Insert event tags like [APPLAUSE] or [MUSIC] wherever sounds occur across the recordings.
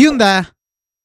Hyundai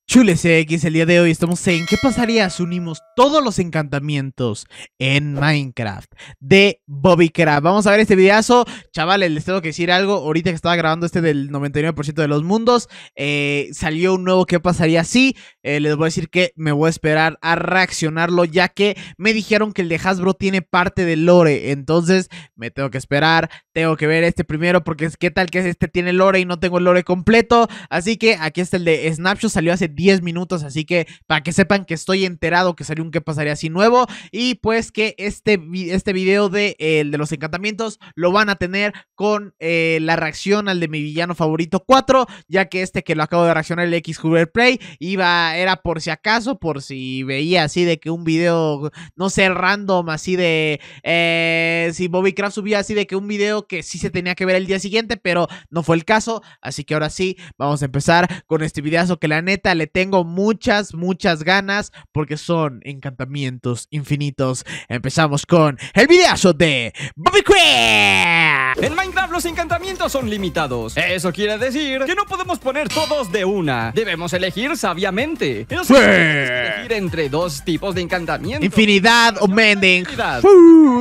Chules X, el día de hoy estamos en ¿Qué pasaría si unimos todos los encantamientos en Minecraft? De Bobby Vamos a ver este videazo. Chavales, les tengo que decir algo. Ahorita que estaba grabando este del 99% de los mundos, eh, salió un nuevo ¿Qué pasaría si? Eh, les voy a decir que me voy a esperar a reaccionarlo, ya que me dijeron que el de Hasbro tiene parte del lore. Entonces, me tengo que esperar. Tengo que ver este primero, porque es qué tal que este tiene lore y no tengo el lore completo. Así que aquí está el de Snapshot, salió hace 10 minutos, así que para que sepan que estoy enterado que salió un que pasaría así nuevo y pues que este, este video de, de los encantamientos lo van a tener con eh, la reacción al de mi villano favorito 4, ya que este que lo acabo de reaccionar el X Hoover Play iba, era por si acaso, por si veía así de que un video, no sé, random, así de, eh, si Bobby Craft subía así de que un video que sí se tenía que ver el día siguiente, pero no fue el caso, así que ahora sí, vamos a empezar con este videazo que la neta le tengo muchas, muchas ganas porque son encantamientos infinitos. Empezamos con el videazo de Bobby Queen. En Minecraft los encantamientos son limitados. Eso quiere decir que no podemos poner todos de una. Debemos elegir sabiamente. elegir entre dos tipos de encantamientos. Infinidad o mending.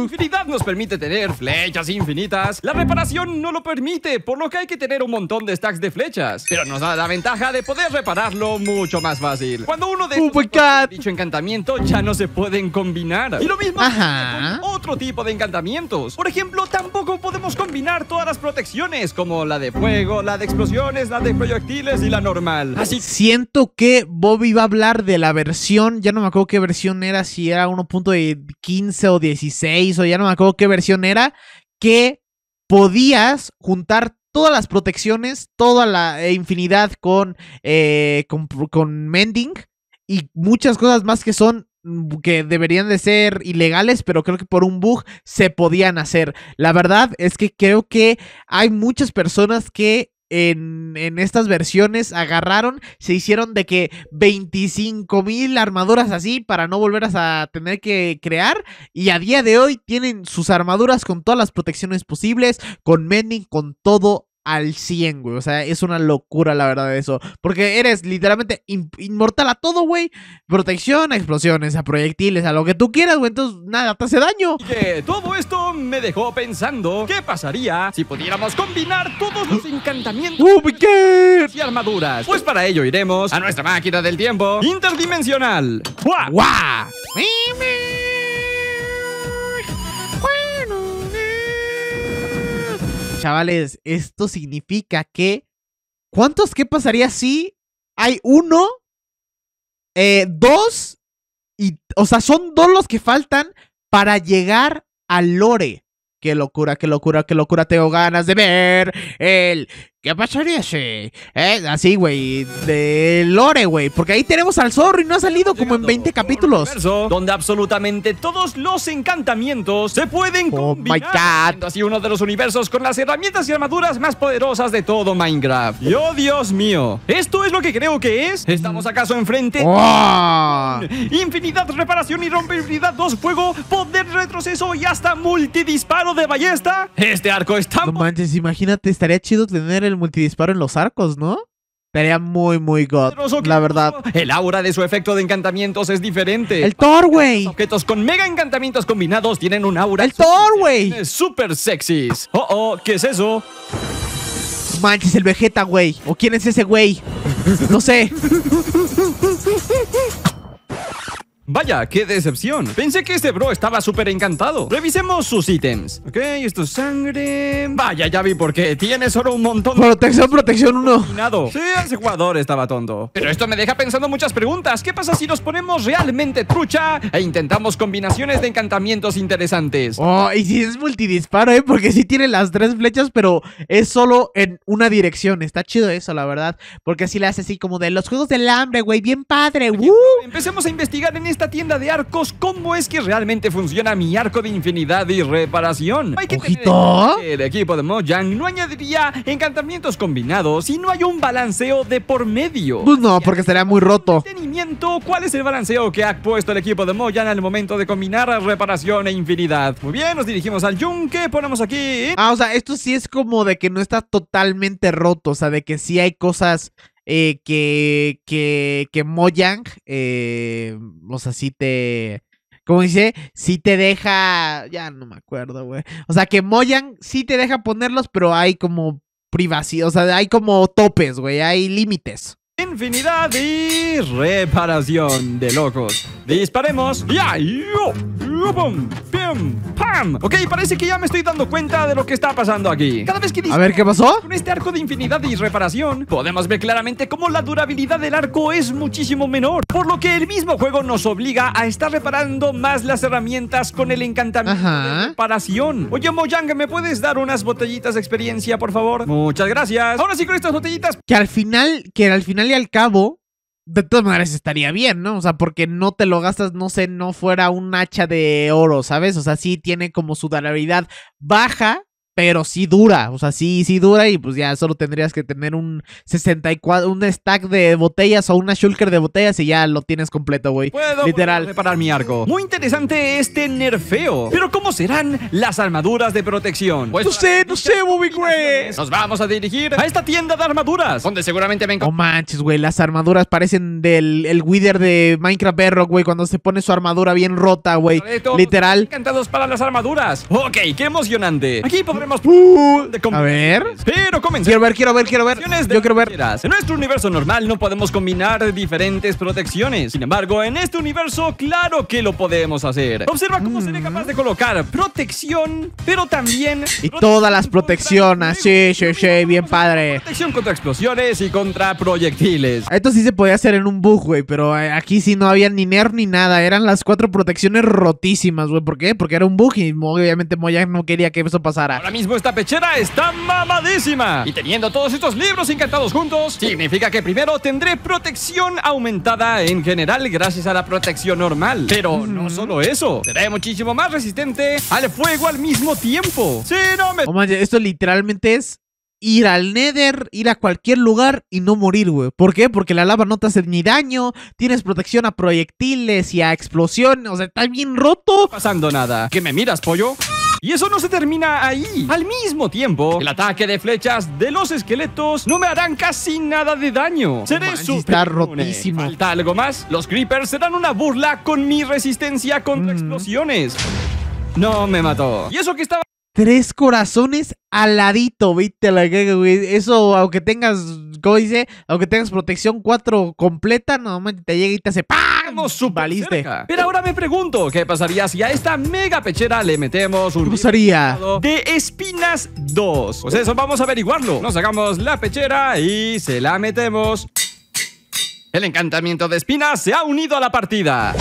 Infinidad. nos permite tener flechas infinitas. La reparación no lo permite, por lo que hay que tener un montón de stacks de flechas. Pero nos da la ventaja de poder repararlo mucho más fácil. Cuando uno de dicho encantamiento ya no se pueden combinar. Y lo mismo con otro tipo de encantamientos. Por ejemplo, tampoco podemos combinar todas las protecciones, como la de fuego, la de explosiones, la de proyectiles y la normal. Así siento que Bobby va a hablar de la versión, ya no me acuerdo qué versión era, si era 1.15 o 16 o ya no me acuerdo qué versión era, que podías juntar todas las protecciones, toda la eh, infinidad con, eh, con, con Mending y muchas cosas más que son mm, que deberían de ser ilegales, pero creo que por un bug se podían hacer. La verdad es que creo que hay muchas personas que en, estas versiones agarraron, se hicieron de que 25 mil armaduras así para no volver a tener que crear. Y a día de hoy tienen sus armaduras con todas las protecciones posibles, con mending, con todo al 100, güey. O sea, es una locura la verdad de eso. Porque eres literalmente inmortal a todo, güey. Protección, a explosiones, a proyectiles, a lo que tú quieras, güey. Entonces, nada, te hace daño. que todo esto me dejó pensando qué pasaría si pudiéramos combinar todos los encantamientos y armaduras. Pues para ello iremos a nuestra máquina del tiempo interdimensional. ¡Guau! chavales, esto significa que. ¿Cuántos qué pasaría si hay uno, eh, dos, y. O sea, son dos los que faltan para llegar al lore. Qué locura, qué locura, qué locura, tengo ganas de ver el ¿Qué pasaría si? Eh, así, güey, de lore, güey. Porque ahí tenemos al zorro y no ha salido como en 20 capítulos. donde absolutamente todos los encantamientos se pueden oh combinar. My God. Así uno de los universos con las herramientas y armaduras más poderosas de todo Minecraft. Yo, oh, Dios mío. ¿Esto es lo que creo que es? ¿Estamos acaso enfrente? Oh. Infinidad, reparación y rompibilidad, dos fuego, poder retroceso y hasta multidisparo de ballesta. Este arco está... No manches, imagínate, estaría chido tener el multidisparo en los arcos, ¿no? Sería muy, muy god, la verdad. El aura de su efecto de encantamientos es diferente. ¡El Thor, güey! Objetos con mega encantamientos combinados tienen un aura... ¡El Thor, güey! ¡Súper sexys! ¡Oh, oh! ¿Qué es eso? Manches, el Vegeta, güey. ¿O quién es ese güey? No sé. [LAUGHS] Vaya, qué decepción. Pensé que este bro estaba súper encantado. Revisemos sus ítems. Ok, esto es sangre. Vaya, ya vi por qué. Tiene solo un montón de... Protección, protección uno Sí, ese jugador estaba tonto. Pero esto me deja pensando muchas preguntas. ¿Qué pasa si nos ponemos realmente trucha e intentamos combinaciones de encantamientos interesantes? Oh, y si es multidisparo, ¿eh? Porque sí tiene las tres flechas, pero es solo en una dirección. Está chido eso, la verdad. Porque así le hace así como de los juegos del hambre, güey. Bien padre. ¡Uh! Empecemos a investigar en esta tienda de arcos, ¿cómo es que realmente funciona mi arco de infinidad y reparación? el equipo de Mojang no añadiría encantamientos combinados si no hay un balanceo de por medio. Pues no, porque sería muy roto. ¿cuál es el balanceo que ha puesto el equipo de Mojang al momento de combinar reparación e infinidad? Muy bien, nos dirigimos al yunque, ponemos aquí... ¿eh? Ah, o sea, esto sí es como de que no está totalmente roto, o sea, de que sí hay cosas eh, que, que, que Mojang, eh, o sea, si te, cómo dice, si te deja, ya no me acuerdo, güey. O sea, que Mojang sí te deja ponerlos, pero hay como privacidad, o sea, hay como topes, güey, hay límites infinidad y reparación de locos. Disparemos. ¡Ya! ¡Pum! ¡Pim! ¡Pam! Ok, parece que ya me estoy dando cuenta de lo que está pasando aquí. Cada vez que A ver, ¿qué pasó? Con este arco de infinidad y reparación, podemos ver claramente cómo la durabilidad del arco es muchísimo menor. Por lo que el mismo juego nos obliga a estar reparando más las herramientas con el encantamiento de reparación. Oye, Mojang, ¿me puedes dar unas botellitas de experiencia, por favor? Muchas gracias. Ahora sí con estas botellitas. Que al final, que al final y al cabo, de todas maneras estaría bien, ¿no? O sea, porque no te lo gastas, no sé, no fuera un hacha de oro, ¿sabes? O sea, sí tiene como su durabilidad baja, pero sí dura, o sea, sí, sí dura y pues ya solo tendrías que tener un 64, un stack de botellas o una shulker de botellas y ya lo tienes completo, güey. Literal. Puedo mi arco. Muy interesante este nerfeo. Pero ¿cómo serán las armaduras de protección? Pues, no sé, no sé, Bobby Nos vamos a dirigir a esta tienda de armaduras, donde seguramente venga? No oh, manches, güey, las armaduras parecen del el Wither de Minecraft Bedrock, güey, cuando se pone su armadura bien rota, güey. Literal. Encantados para las armaduras. Ok, qué emocionante. Aquí podemos. Uh. A ver. Pero Quiero ver, quiero ver, quiero ver. Yo quiero ver. En nuestro universo normal no podemos combinar diferentes protecciones. Sin embargo, en este universo, claro que lo podemos hacer. Observa cómo mm. capaz de colocar protección, pero también. Y todas las protecciones. Sí, sí, sí, bien padre. Protección contra explosiones y contra proyectiles. Esto sí se podía hacer en un bug, güey, pero eh, aquí sí no había ni nerf ni nada. Eran las cuatro protecciones rotísimas, güey. ¿Por qué? Porque era un bug y obviamente Mojang no quería que eso pasara mismo esta pechera está mamadísima. Y teniendo todos estos libros encantados juntos, significa que primero tendré protección aumentada en general gracias a la protección normal. Pero no solo eso, seré muchísimo más resistente al fuego al mismo tiempo. ¡Sí, no me... Oh, man, esto literalmente es ir al Nether, ir a cualquier lugar y no morir, güey. ¿Por qué? Porque la lava no te hace ni daño, tienes protección a proyectiles y a explosiones, o sea, está bien roto. pasando nada. ¿Qué me miras, pollo? Y eso no se termina ahí. Al mismo tiempo, el ataque de flechas de los esqueletos no me harán casi nada de daño. Oh, Seré súper... rotísimo. ¿Falta algo más? Los creepers serán una burla con mi resistencia contra mm. explosiones. No me mató. Y eso que estaba... Tres corazones al ladito, viste que, Eso, aunque tengas, ¿Cómo dice, aunque tengas protección 4 completa, normalmente te llega y te hace ¡pam! Pero ahora me pregunto, ¿qué pasaría si a esta mega pechera le metemos un pasaría? de espinas 2? Pues eso, vamos a averiguarlo. Nos sacamos la pechera y se la metemos. El encantamiento de espinas se ha unido a la partida.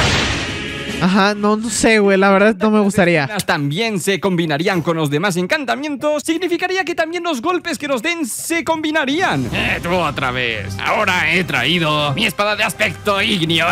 Ajá, no, no sé, güey, la verdad no me gustaría. [LAUGHS] También se combinarían con los demás encantamientos, significaría que también los golpes que nos den se combinarían. Eh, tú otra vez. Ahora he traído mi espada de aspecto ignio.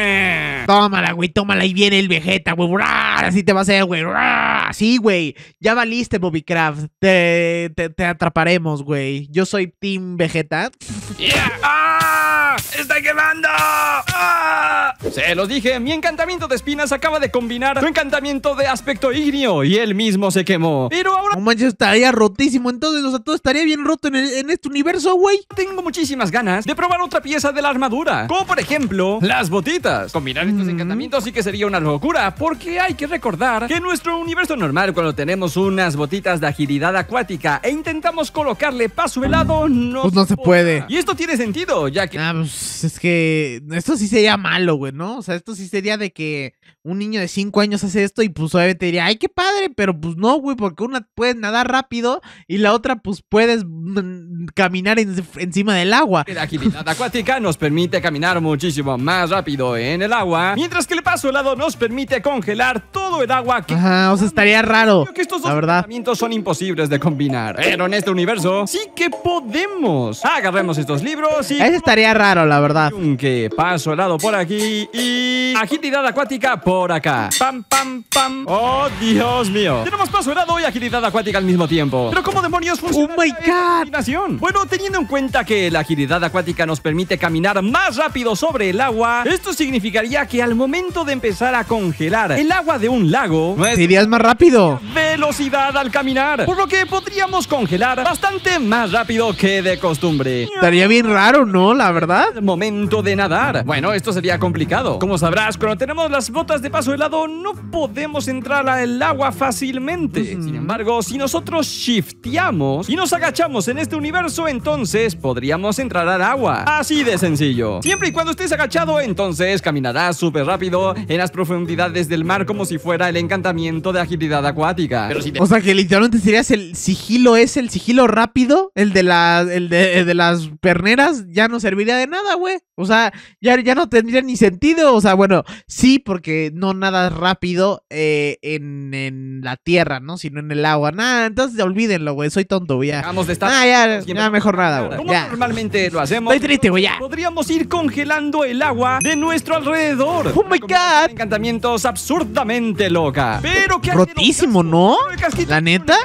[LAUGHS] tómala, güey, tómala y viene el Vegeta, güey. ¡Ahora sí te va a hacer, güey. ¡Ah! ¡Sí, güey. Ya valiste, Bobby Te, te, atraparemos, güey. Yo soy Team Vegeta. ¡Ya! ¡Ah! ¡Está quemando! ¡Ah! Se los dije, mi encantamiento de espinas acaba de combinar su encantamiento de aspecto ignio y él mismo se quemó. Pero ahora... como estaría rotísimo. Entonces, o sea, todo estaría bien roto en, este universo, güey. Tengo muchísimas ganas de probar otra pieza de la armadura. Como, por ejemplo, las botitas. Combinar estos mm. encantamientos sí que sería una locura porque hay que recordar que en nuestro universo normal, cuando tenemos unas botitas de agilidad acuática e intentamos colocarle paso helado, no. Pues no se puede. Y esto tiene sentido, ya que. Ah, pues es que. Esto sí sería malo, güey, ¿no? O sea, esto sí sería de que un niño de 5 años hace esto y pues obviamente diría, ay, qué padre, pero pues no, güey, porque una puede nadar rápido y la otra pues puedes mm, caminar encima del agua. La agilidad acuática nos permite caminar muchísimo más rápido en el agua, mientras que el paso helado nos permite congelar todo el agua que... Ajá, o estaría raro. Creo que estos dos la son imposibles de combinar. Pero en este universo sí que podemos. Agarremos estos libros y... eso estaría raro, la verdad. Que paso helado por aquí y... Agilidad acuática por acá. Pam, pam, pam. Oh, Dios mío. Tenemos paso helado y agilidad acuática al mismo tiempo. Pero ¿cómo demonios funciona? ¡Oh, my Bueno, teniendo en cuenta que la agilidad acuática nos permite caminar más rápido sobre el agua, esto significaría que al momento de empezar a congelar el agua de un lago, Serías pues, más rápido. velocidad al caminar, por lo que podríamos congelar bastante más rápido que de costumbre. Estaría bien raro, ¿no? La verdad. Momento de nadar. Bueno, esto sería complicado. Como sabrás, cuando tenemos las botas de paso helado, no podemos entrar al agua fácilmente. Mm. Sin embargo, si nosotros shifteamos y nos agachamos en este universo, entonces podríamos entrar al agua. Así de sencillo. Siempre y cuando estés agachado, entonces caminarás súper rápido en las profundidades del mar como si fuera el encantamiento de agilidad acuática. O sea que literalmente serías el sigilo es el sigilo rápido, el de las de, las perneras ya no serviría de nada, güey. O sea, ya, ya no tendría ni sentido. O sea, bueno, sí, porque no nada rápido eh, en, la tierra, ¿no? Sino en el agua. Nada, entonces olvídenlo, güey. Soy tonto, güey. Vamos de estar. Ah, ya, ya mejor nada, güey. normalmente lo hacemos. Estoy triste, güey. Podríamos ir congelando el agua de nuestro alrededor. Oh my god. Encantamientos absurdamente loca. Pero que rotísimo, ¿no? La neta.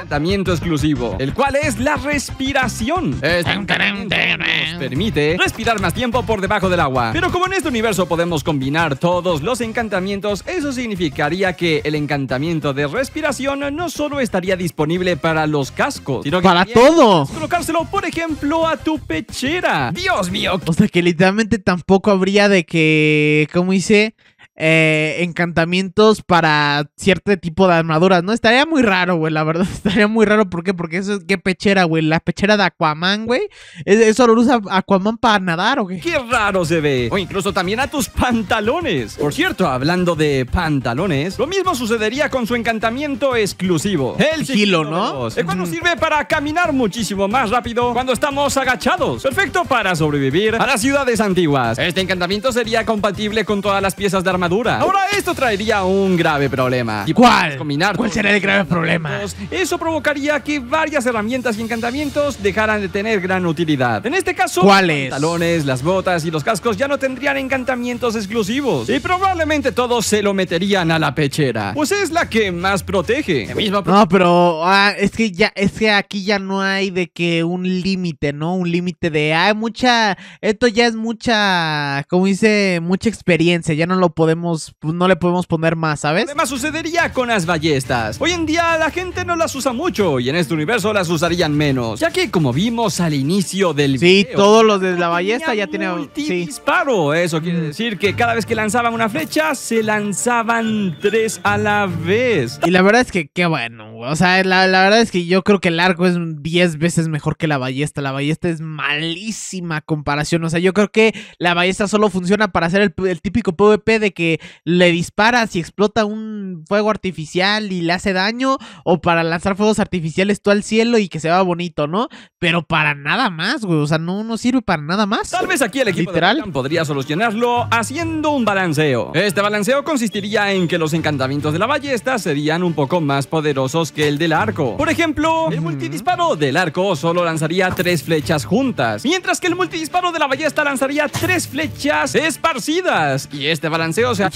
exclusivo, el cual es la respiración. nos permite respirar más tiempo por debajo del agua. Pero como en este universo podemos combinar todos los encantamientos, eso significaría que el encantamiento de respiración no solo estaría disponible para los cascos, sino para todo. Colocárselo, por ejemplo, a tu pechera. Dios mío. O sea que literalmente tampoco habría de que, como hice? Eh, encantamientos para cierto tipo de armaduras, ¿no? Estaría muy raro, güey, la verdad. [LAUGHS] Estaría muy raro, ¿por qué? Porque eso es, ¿qué pechera, güey? La pechera de Aquaman, güey. Eso lo usa Aquaman para nadar, ¿o qué? raro se ve. O incluso también a tus pantalones. Por cierto, hablando de pantalones, lo mismo sucedería con su encantamiento exclusivo. El kilo, ¿no? El cual nos sirve para caminar muchísimo más rápido cuando estamos agachados. Perfecto para sobrevivir a las ciudades antiguas. Este encantamiento sería compatible con todas las piezas de armadura Ahora esto traería un grave problema. Y ¿Cuál? Combinar ¿Cuál será el grave problema? Eso provocaría que varias herramientas y encantamientos dejaran de tener gran utilidad. En este caso, ¿cuáles? Los talones, las botas y los cascos ya no tendrían encantamientos exclusivos. Y probablemente todos se lo meterían a la pechera. Pues es la que más protege. no, pero ah, es que ya es que aquí ya no hay de que un límite, ¿no? Un límite de ah, mucha esto ya es mucha, como dice, mucha experiencia, ya no lo podemos no le podemos poner más, ¿sabes? Además sucedería con las ballestas. Hoy en día la gente no las usa mucho y en este universo las usarían menos, ya que como vimos al inicio del sí, todos los de la ballesta ya tienen sí. disparo. Eso quiere mm. decir que cada vez que lanzaban una flecha se lanzaban tres a la vez. Y la verdad es que qué bueno, o sea, la, verdad es que yo creo que el arco es 10 veces mejor que la ballesta. La ballesta es malísima comparación, o sea, yo creo que la ballesta solo funciona para hacer el típico PvP de que le dispara si explota un fuego artificial y le hace daño, o para lanzar fuegos artificiales tú al cielo y que se va bonito, ¿no? Pero para nada más, güey, o sea, no, sirve para nada más. Tal vez aquí el equipo Literal. podría solucionarlo haciendo un balanceo. Este balanceo consistiría en que los encantamientos de la ballesta serían un poco más poderosos que el del arco. Por ejemplo, el multidisparo del arco solo lanzaría tres flechas juntas, mientras que el multidisparo de la ballesta lanzaría tres flechas esparcidas. Y este balanceo o sea,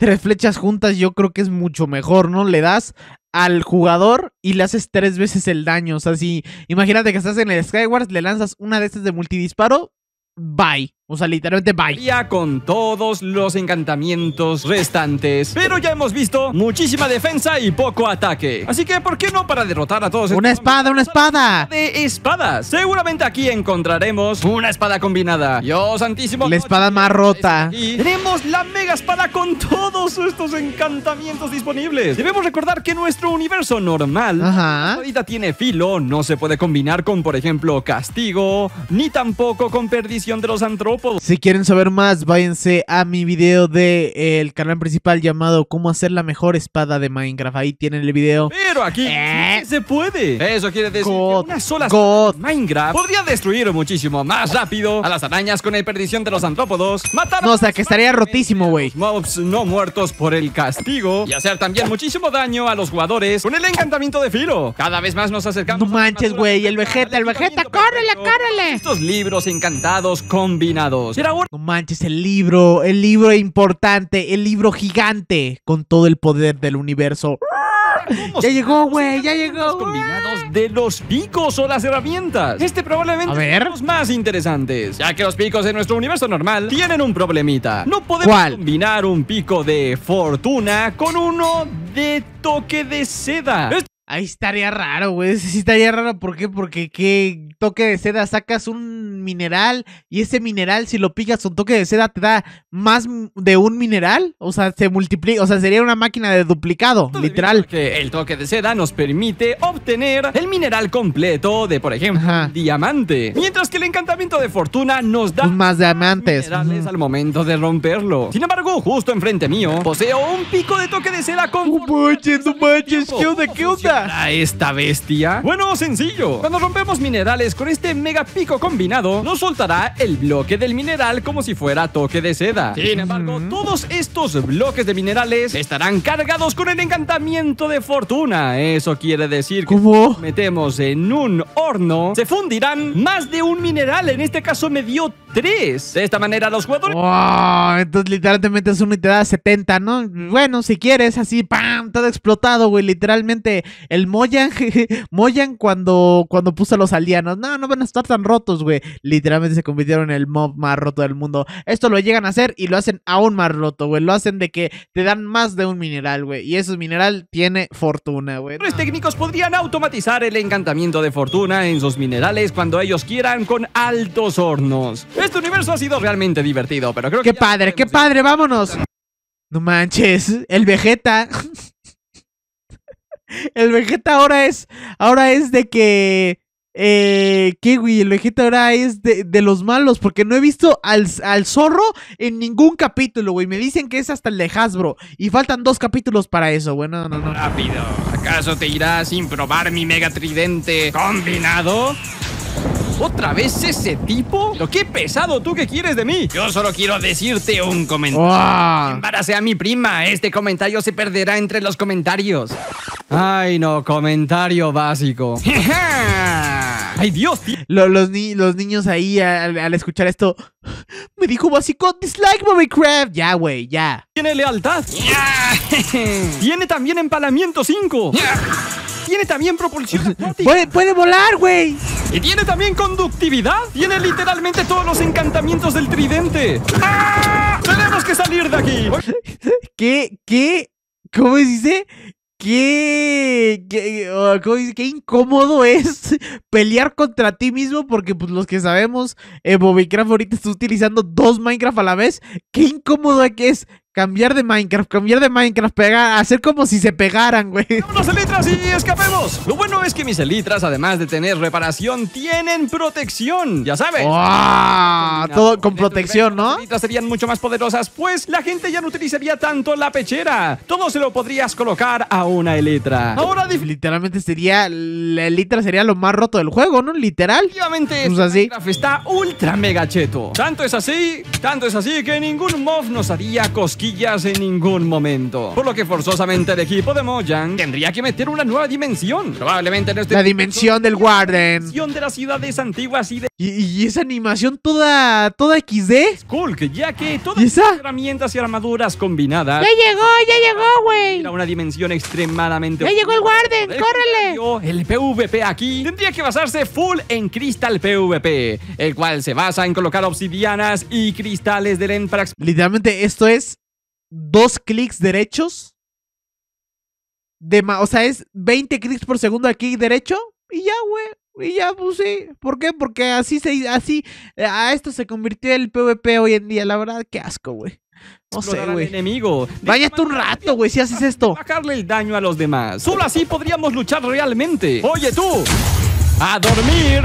tres flechas juntas yo creo que es mucho mejor, ¿no? Le das al jugador y le haces tres veces el daño. O sea, si imagínate que estás en el Skyward, le lanzas una de estas de multidisparo, bye. O sea, literalmente bye. con todos los encantamientos restantes. Pero ya hemos visto muchísima defensa y poco ataque. Así que, ¿por qué no para derrotar a todos? Una espada, una espada. De espadas. Seguramente aquí encontraremos una espada combinada. Yo, santísimo. La espada más rota. Y tenemos la mega espada con todos estos encantamientos disponibles. Debemos recordar que nuestro universo normal Ajá. ahorita tiene filo. No se puede combinar con, por ejemplo, castigo. Ni tampoco con perdición de los antropos si quieren saber más, váyanse a mi video del de, eh, el canal principal llamado Cómo hacer la mejor espada de Minecraft. Ahí tienen el video. Pero aquí... Eh, se puede. Eso quiere decir que una sola God. Minecraft podría destruir muchísimo más rápido a las arañas con la perdición de los antrópodos, matar... No, o sea, que estaría rotísimo, güey. Mobs no muertos por el castigo y hacer también muchísimo daño a los jugadores con el encantamiento de filo. Cada vez más nos acercamos... No manches, güey, el Vegeta, el Vegeta, córrele, córrele. Estos libros encantados combinados. No manches, el libro, el libro importante, el libro gigante con todo el poder del universo ya llegó, güey, ya llegó. combinados de los picos o las herramientas. Este probablemente es los más interesantes, ya que los picos en nuestro universo normal tienen un problemita. No podemos combinar un pico de fortuna con uno de toque de seda. Ahí estaría raro, güey. Sí estaría raro. ¿Por qué? Porque qué toque de seda sacas un mineral y ese mineral, si lo picas con toque de seda, te da más de un mineral. O sea, se multiplica. O sea, sería una máquina de duplicado, literal. el toque de seda nos permite obtener el mineral completo de, por ejemplo, diamante. Mientras que el encantamiento de fortuna nos da más diamantes. al momento de romperlo. Sin embargo, justo enfrente mío, poseo un pico de toque de seda con. Oh, manches, no manches, ¿Qué onda? a esta bestia? Bueno, sencillo. Cuando rompemos minerales con este mega pico combinado, nos soltará el bloque del mineral como si fuera toque de seda. Sin embargo, todos estos bloques de minerales estarán cargados con el encantamiento de fortuna. Eso quiere decir que metemos en un horno, se fundirán más de un mineral. En este caso me dio de esta manera, los jugadores. entonces literalmente es una te da 70, ¿no? Bueno, si quieres, así, ¡pam! Todo explotado, güey. Literalmente, el Moyan, [LAUGHS] Moyan cuando, cuando puso a los alienos No, no van a estar tan rotos, güey. Literalmente se convirtieron en el mob más roto del mundo. Esto lo llegan a hacer y lo hacen aún más roto, güey. Lo hacen de que te dan más de un mineral, güey. Y ese mineral tiene fortuna, güey. Los técnicos podrían automatizar el encantamiento de fortuna en sus minerales cuando ellos quieran con altos hornos. Este universo ha sido realmente divertido, pero creo que. ¡Qué padre, qué padre! ¡Vámonos! No manches, el Vegeta. el Vegeta ahora es. Ahora es de que. Eh, güey? el Vegeta ahora es de, los malos, porque no he visto al, al zorro en ningún capítulo, güey. Me dicen que es hasta el de Hasbro, y faltan dos capítulos para eso, güey. No, no, no. Rápido, ¿acaso te irás sin probar mi mega tridente combinado? ¿Otra vez ese tipo? ¿Pero qué pesado tú que quieres de mí? Yo solo quiero decirte un comentario. Wow. Ah. a mi prima. Este comentario se perderá entre los comentarios. Ay, no, comentario básico. [LAUGHS] ¡Ay, Dios! Los, niños ahí al, escuchar esto. [GASPS] Me dijo básico, dislike Minecraft. Ya, güey, ya. Tiene lealtad. [LAUGHS] Tiene también empalamiento 5. Tiene también propulsión. Pues, puede, puede volar, güey. Y tiene también conductividad. Tiene literalmente todos los encantamientos del tridente. ¡Ah! ¡Tenemos que salir de aquí! ¿Qué? ¿Qué? ¿Cómo se dice? ¿Qué? ¿Qué? Oh, ¿Qué? incómodo es pelear contra ti mismo porque pues los que sabemos eh, ahorita está utilizando dos Minecraft a la vez. ¿Qué incómodo que es Cambiar de Minecraft, cambiar de Minecraft, hacer como si se pegaran, güey. unos elitras, y escapemos! Lo bueno es que mis elitras, además de tener reparación, tienen protección, ya sabes. Todo con, protección, ¿no? Las elitras serían mucho más poderosas, pues la gente ya no utilizaría tanto la pechera. Todo se lo podrías colocar a una elitra. Ahora literalmente sería, la literal sería lo más roto del juego, ¿no? Literal. Obviamente, pues este así. está ultra mega cheto. Tanto es así, tanto es así que ningún mob nos haría cosquillas en ningún momento. Por lo que forzosamente el equipo de Mojang tendría que meter una nueva dimensión. Probablemente en este... La dimensión del Warden. La dimensión de las ciudades antiguas y de... Y, esa animación toda, toda XD. que ya que todas las herramientas y armaduras combinadas... ¡Ya llegó, ya llegó, güey! una dimensión extremadamente... ¡Ya llegó el Warden! córrele. El PVP aquí tendría que basarse full en cristal PVP, el cual se basa en colocar obsidianas y cristales de Enfrax. Literalmente esto es dos clics derechos. De o sea, es 20 clics por segundo aquí derecho y ya, güey. Y ya, pues ¿Por qué? Porque así se así eh, a esto se convirtió el PvP hoy en día. La verdad, qué asco, güey. No sé, güey. enemigo. Váyate un rato, güey, si haces esto. Bajarle el daño a los demás. Solo así podríamos luchar realmente. Oye, tú. A dormir.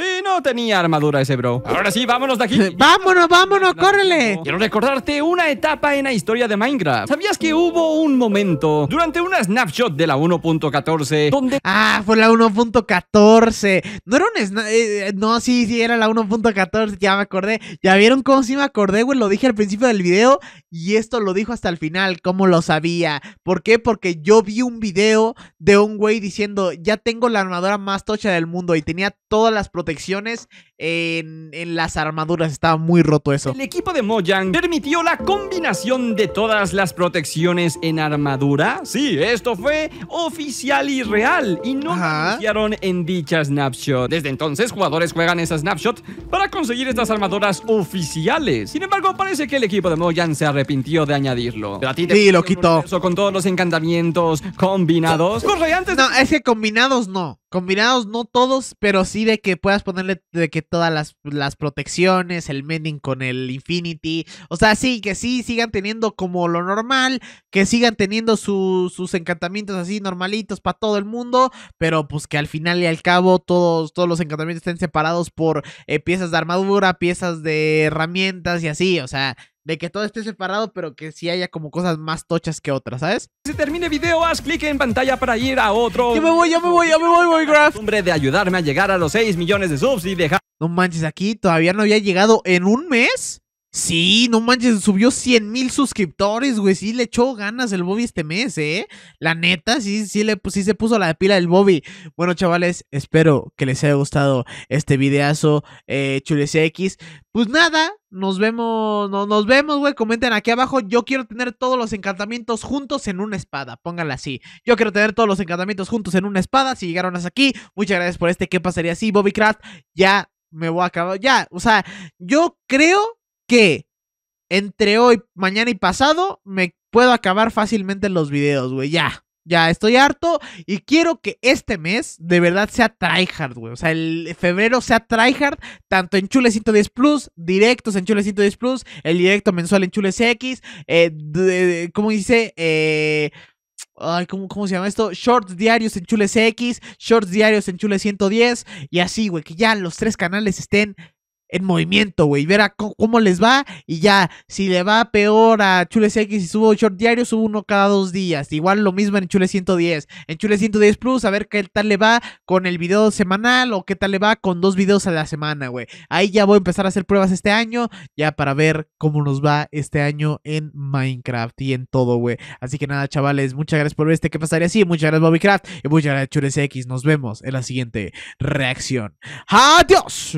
Sí, no tenía armadura ese bro. Ahora sí, vámonos de aquí. [LAUGHS] vámonos, vámonos, córrele. Quiero recordarte una etapa en la historia de Minecraft. ¿Sabías que hubo un momento durante una snapshot de la 1.14 donde... Ah, fue la 1.14. No era un... Eh, no, sí, sí, era la 1.14, ya me acordé. Ya vieron cómo sí me acordé, güey. Lo dije al principio del video y esto lo dijo hasta el final, Cómo lo sabía. ¿Por qué? Porque yo vi un video de un güey diciendo, ya tengo la armadura más tocha del mundo y tenía todas las protecciones protecciones en, las armaduras. Estaba muy roto eso. El equipo de Mojang permitió la combinación de todas las protecciones en armadura. Sí, esto fue oficial y real. Y no anunciaron en dicha snapshot. Desde entonces, jugadores juegan esa snapshot para conseguir estas armaduras oficiales. Sin embargo, parece que el equipo de Mojang se arrepintió de añadirlo. Pero sí, lo quitó. Con todos los encantamientos combinados. Corre, No, es que combinados no. Combinados no todos, pero sí de que puedas ponerle de que todas las, protecciones, el mending con el Infinity. O sea, sí, que sí sigan teniendo como lo normal, que sigan teniendo sus sus encantamientos así normalitos para todo el mundo, pero pues que al final y al cabo todos, todos los encantamientos estén separados por eh, piezas de armadura, piezas de herramientas y así. O sea, de que todo esté separado, pero que sí haya como cosas más tochas que otras, ¿sabes? Si termine el video, haz clic en pantalla para ir a otro. Yo me voy, yo me voy, yo me voy, Minecraft. Hombre, de ayudarme a llegar a los 6 millones de subs y dejar. No manches, aquí todavía no había llegado en un mes. Sí, no manches, subió 100 mil suscriptores, güey. Sí, le echó ganas el Bobby este mes, ¿eh? La neta, sí, sí, le, pues, sí se puso la pila del Bobby. Bueno, chavales, espero que les haya gustado este videazo, eh, Chules X. Pues nada, nos vemos, no, nos vemos, güey. Comenten aquí abajo. Yo quiero tener todos los encantamientos juntos en una espada. Pónganla así. Yo quiero tener todos los encantamientos juntos en una espada. Si llegaron hasta aquí, muchas gracias por este. ¿Qué pasaría si sí, Bobby Craft? Ya me voy a acabar. Ya, o sea, yo creo que entre hoy, mañana y pasado me puedo acabar fácilmente los videos, güey. Ya, ya estoy harto y quiero que este mes de verdad sea tryhard, güey. O sea, el febrero sea tryhard, tanto en Chule 110 Plus, directos en Chule 110 Plus, el directo mensual en Chules X, eh, ¿cómo dice? Eh, ¿cómo, se llama esto? Shorts diarios en Chules X, shorts diarios en Chules 110 y así, güey, que ya los tres canales estén en movimiento, güey. Ver cómo les va y ya, si le va peor a Chules X y subo short diario, subo uno cada dos días. Igual lo mismo en Chule 110. En Chule 110 Plus, a ver qué tal le va con el video semanal o qué tal le va con dos videos a la semana, güey. Ahí ya voy a empezar a hacer pruebas este año, ya para ver cómo nos va este año en Minecraft y en todo, güey. Así que nada, chavales, muchas gracias por ver este ¿Qué pasaría así? Muchas gracias, Bobbycraft. Y muchas gracias, Chules X. Nos vemos en la siguiente reacción. ¡Adiós!